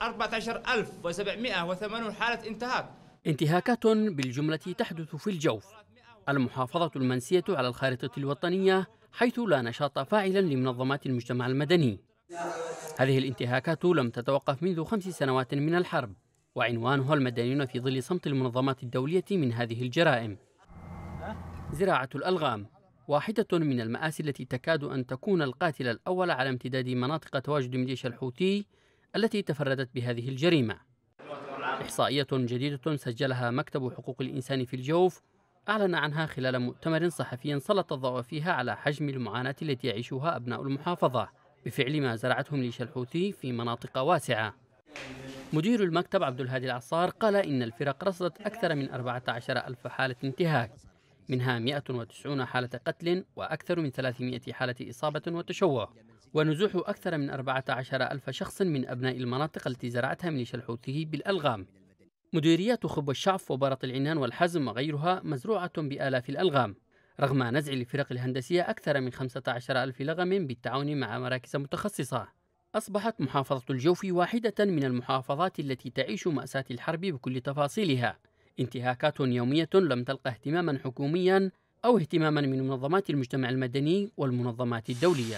14780 حالة انتهاك انتهاكات بالجملة تحدث في الجوف المحافظة المنسية على الخارطة الوطنية حيث لا نشاط فاعلا لمنظمات المجتمع المدني هذه الانتهاكات لم تتوقف منذ خمس سنوات من الحرب وعنوانها المدنيون في ظل صمت المنظمات الدولية من هذه الجرائم زراعة الألغام واحدة من المآسي التي تكاد أن تكون القاتل الأول على امتداد مناطق تواجد ميليشيا الحوثي التي تفردت بهذه الجريمة إحصائية جديدة سجلها مكتب حقوق الإنسان في الجوف أعلن عنها خلال مؤتمر صحفي سلط الضوء فيها على حجم المعاناة التي يعيشها أبناء المحافظة بفعل ما زرعته ميليشيا الحوثي في مناطق واسعة مدير المكتب عبد الهادي العصار قال إن الفرق رصدت أكثر من 14 ألف حالة انتهاك منها 190 حالة قتل وأكثر من 300 حالة إصابة وتشوه ونزوح أكثر من 14 ألف شخص من أبناء المناطق التي زرعتها ميليشيا الحوثي بالألغام مديريات خب الشعف وبرط العنان والحزم وغيرها مزروعة بآلاف الألغام رغم نزع الفرق الهندسية أكثر من 15 ألف لغم بالتعاون مع مراكز متخصصة أصبحت محافظة الجوف واحدة من المحافظات التي تعيش مأساة الحرب بكل تفاصيلها انتهاكات يومية لم تلقى اهتماما حكوميا أو اهتماما من منظمات المجتمع المدني والمنظمات الدولية